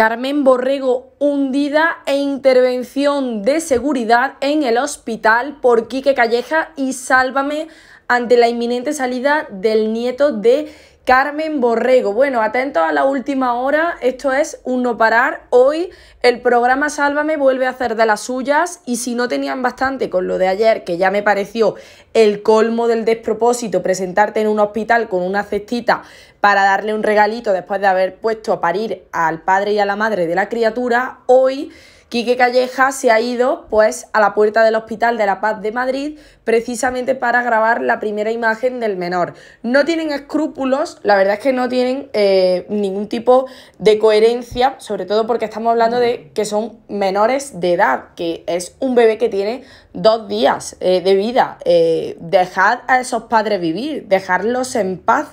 Carmen Borrego hundida e intervención de seguridad en el hospital por Quique Calleja y Sálvame ante la inminente salida del nieto de Carmen Borrego. Bueno, atentos a la última hora, esto es un no parar. Hoy el programa Sálvame vuelve a hacer de las suyas y si no tenían bastante con lo de ayer, que ya me pareció el colmo del despropósito, presentarte en un hospital con una cestita para darle un regalito después de haber puesto a parir al padre y a la madre de la criatura, hoy... Quique Calleja se ha ido pues a la puerta del Hospital de la Paz de Madrid precisamente para grabar la primera imagen del menor. No tienen escrúpulos, la verdad es que no tienen eh, ningún tipo de coherencia, sobre todo porque estamos hablando de que son menores de edad, que es un bebé que tiene dos días eh, de vida. Eh, dejad a esos padres vivir, dejarlos en paz.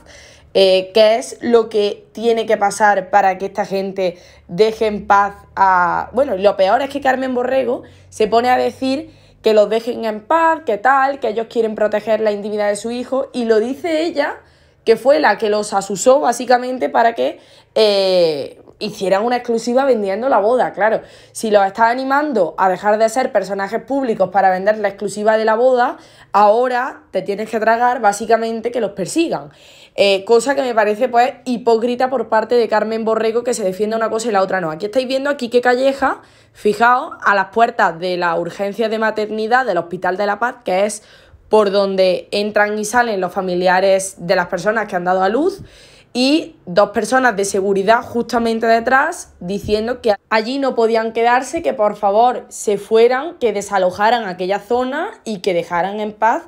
Eh, qué es lo que tiene que pasar para que esta gente deje en paz a... Bueno, lo peor es que Carmen Borrego se pone a decir que los dejen en paz, que tal, que ellos quieren proteger la intimidad de su hijo, y lo dice ella, que fue la que los asusó básicamente para que eh, hicieran una exclusiva vendiendo la boda, claro. Si los estás animando a dejar de ser personajes públicos para vender la exclusiva de la boda, ahora te tienes que tragar básicamente que los persigan. Eh, cosa que me parece pues hipócrita por parte de Carmen Borrego que se defiende una cosa y la otra no. Aquí estáis viendo aquí qué Calleja, fijaos, a las puertas de la urgencia de maternidad del Hospital de la Paz, que es por donde entran y salen los familiares de las personas que han dado a luz y dos personas de seguridad justamente detrás diciendo que allí no podían quedarse, que por favor se fueran, que desalojaran aquella zona y que dejaran en paz.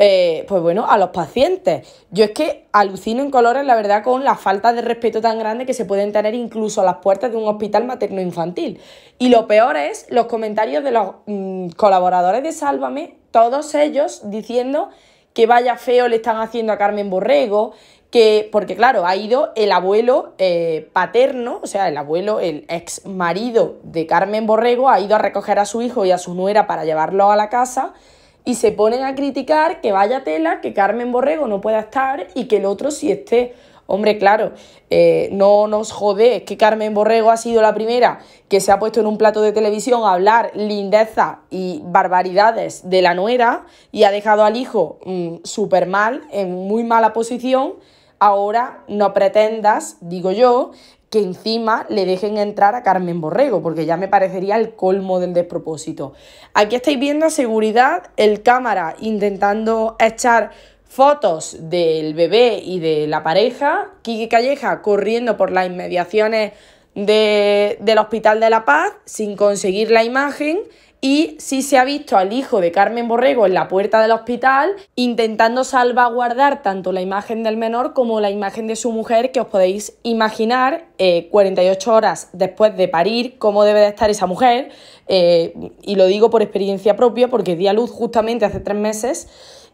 Eh, pues bueno, a los pacientes. Yo es que alucino en colores, la verdad, con la falta de respeto tan grande que se pueden tener incluso a las puertas de un hospital materno-infantil. Y lo peor es los comentarios de los mm, colaboradores de Sálvame, todos ellos diciendo que vaya feo le están haciendo a Carmen Borrego, que, porque claro, ha ido el abuelo eh, paterno, o sea, el abuelo, el ex marido de Carmen Borrego, ha ido a recoger a su hijo y a su nuera para llevarlo a la casa y se ponen a criticar que vaya tela, que Carmen Borrego no pueda estar y que el otro sí esté. Hombre, claro, eh, no nos jode que Carmen Borrego ha sido la primera que se ha puesto en un plato de televisión a hablar lindezas y barbaridades de la nuera y ha dejado al hijo mm, súper mal, en muy mala posición ahora no pretendas, digo yo, que encima le dejen entrar a Carmen Borrego, porque ya me parecería el colmo del despropósito. Aquí estáis viendo a seguridad, el cámara intentando echar fotos del bebé y de la pareja, Kiki Calleja corriendo por las inmediaciones del Hospital de la Paz sin conseguir la imagen y sí se ha visto al hijo de Carmen Borrego en la puerta del hospital intentando salvaguardar tanto la imagen del menor como la imagen de su mujer que os podéis imaginar 48 eh, horas después de parir cómo debe de estar esa mujer eh, y lo digo por experiencia propia porque di a luz justamente hace tres meses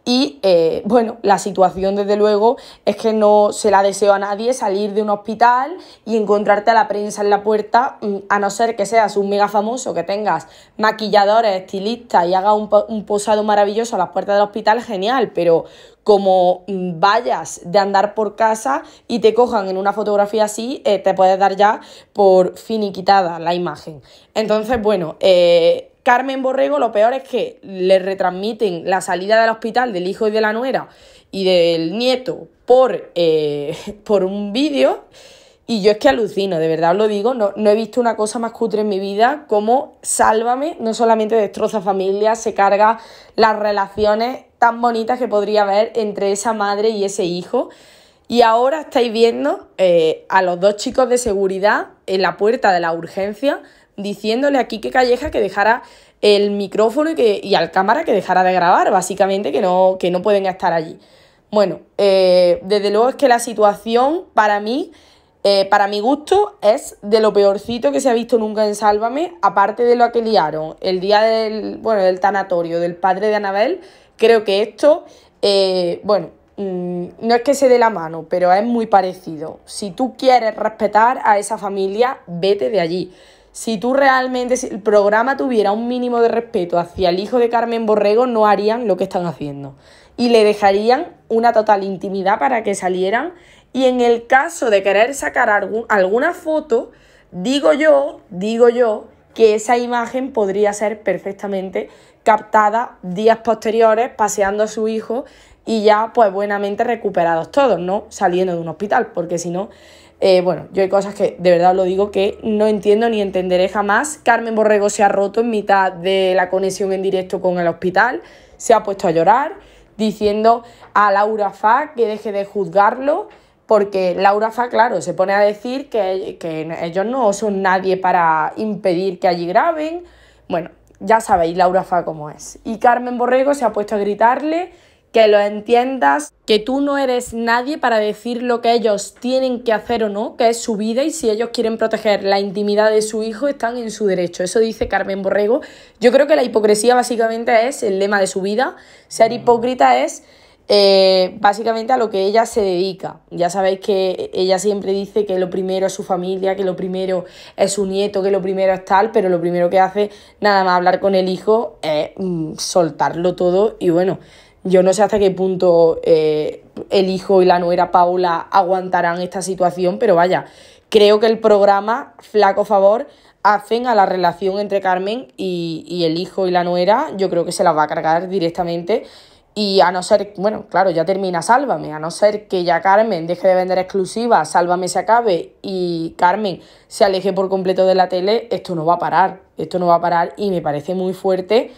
y eh, bueno, la situación desde luego es que no se la deseo a nadie salir de un hospital y encontrarte a la prensa en la puerta, mm, a no ser que seas un mega famoso, que tengas maquilladores, estilistas y hagas un, posado maravilloso a las puertas del hospital, genial, pero como mm, vayas de andar por casa y te cojan en una fotografía así, eh, te puedes dar ya por finiquitada la imagen. Entonces, bueno, eh, Carmen Borrego, lo peor es que le retransmiten la salida del hospital del hijo y de la nuera y del nieto por, eh, por un vídeo. Y yo es que alucino, de verdad os lo digo, no, he visto una cosa más cutre en mi vida como Sálvame, no solamente destroza familia, se carga las relaciones tan bonitas que podría haber entre esa madre y ese hijo. Y ahora estáis viendo eh, a los dos chicos de seguridad en la puerta de la urgencia diciéndole aquí que Calleja que dejara el micrófono y, que, y al cámara que dejara de grabar, básicamente, que no, que no pueden estar allí. Bueno, eh, desde luego es que la situación para mí, eh, para mi gusto, es de lo peorcito que se ha visto nunca en Sálvame, aparte de lo que liaron el día del, tanatorio del padre de Anabel, creo que esto, eh, bueno, mm, no es que se dé la mano, pero es muy parecido. Si tú quieres respetar a esa familia, vete de allí. Si tú realmente, si el programa tuviera un mínimo de respeto hacia el hijo de Carmen Borrego, no harían lo que están haciendo. Y le dejarían una total intimidad para que salieran. Y en el caso de querer sacar alguna foto, digo yo, digo yo, que esa imagen podría ser perfectamente captada días posteriores paseando a su hijo y ya pues buenamente recuperados todos, ¿no? Saliendo de un hospital, porque si no, eh, bueno, yo hay cosas que de verdad os lo digo que no entiendo ni entenderé jamás. Carmen Borrego se ha roto en mitad de la conexión en directo con el hospital, se ha puesto a llorar diciendo a Laura Fa que deje de juzgarlo. Porque Laura Fa, claro, se pone a decir que, que ellos no son nadie para impedir que allí graben. Bueno, ya sabéis Laura Fa cómo es. Y Carmen Borrego se ha puesto a gritarle que lo entiendas, que tú no eres nadie para decir lo que ellos tienen que hacer o no, que es su vida y si ellos quieren proteger la intimidad de su hijo están en su derecho. Eso dice Carmen Borrego. Yo creo que la hipocresía básicamente es el lema de su vida. Ser mm. hipócrita es eh, básicamente a lo que ella se dedica. Ya sabéis que ella siempre dice que lo primero es su familia, que lo primero es su nieto, que lo primero es tal, pero lo primero que hace nada más hablar con el hijo es mm, soltarlo todo y bueno, yo no sé hasta qué punto eh, el hijo y la nuera Paula aguantarán esta situación, pero vaya, creo que el programa, flaco favor, hacen a la relación entre Carmen y, y el hijo y la nuera, yo creo que se las va a cargar directamente. Y a no ser, bueno, claro, ya termina Sálvame, a no ser que ya Carmen deje de vender exclusivas, Sálvame se acabe y Carmen se aleje por completo de la tele, esto no va a parar, esto no va a parar y me parece muy fuerte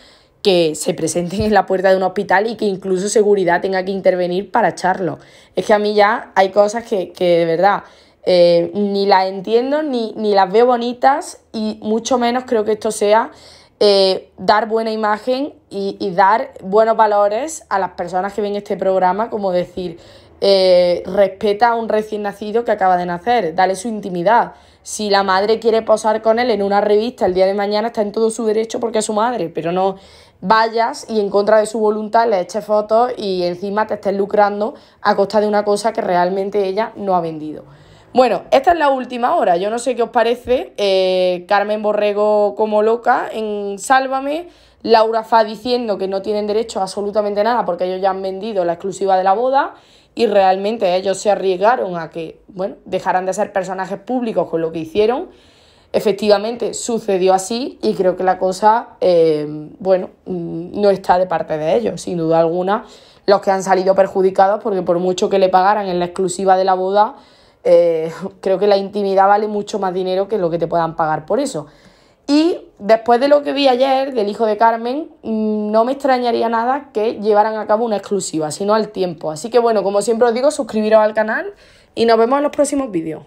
que se presenten en la puerta de un hospital y que incluso seguridad tenga que intervenir para echarlo. Es que a mí ya hay cosas que, de verdad eh, ni las entiendo, ni, ni, las veo bonitas y mucho menos creo que esto sea eh, dar buena imagen y, y, dar buenos valores a las personas que ven este programa, como decir, eh, respeta a un recién nacido que acaba de nacer, dale su intimidad. Si la madre quiere posar con él en una revista el día de mañana, está en todo su derecho porque es su madre, pero no vayas y en contra de su voluntad le eches fotos y encima te estés lucrando a costa de una cosa que realmente ella no ha vendido. Bueno, esta es la última hora. Yo no sé qué os parece. Eh, Carmen Borrego como loca en Sálvame. Laura Fa diciendo que no tienen derecho a absolutamente nada porque ellos ya han vendido la exclusiva de la boda y realmente ellos se arriesgaron a que, bueno, dejaran de ser personajes públicos con lo que hicieron. Efectivamente sucedió así y creo que la cosa, eh, bueno, mm, no está de parte de ellos, sin duda alguna, los que han salido perjudicados porque por mucho que le pagaran en la exclusiva de la boda, eh, creo que la intimidad vale mucho más dinero que lo que te puedan pagar por eso. Y después de lo que vi ayer del hijo de Carmen, mm, no me extrañaría nada que llevaran a cabo una exclusiva, sino al tiempo. Así que bueno, como siempre os digo, suscribiros al canal y nos vemos en los próximos vídeos.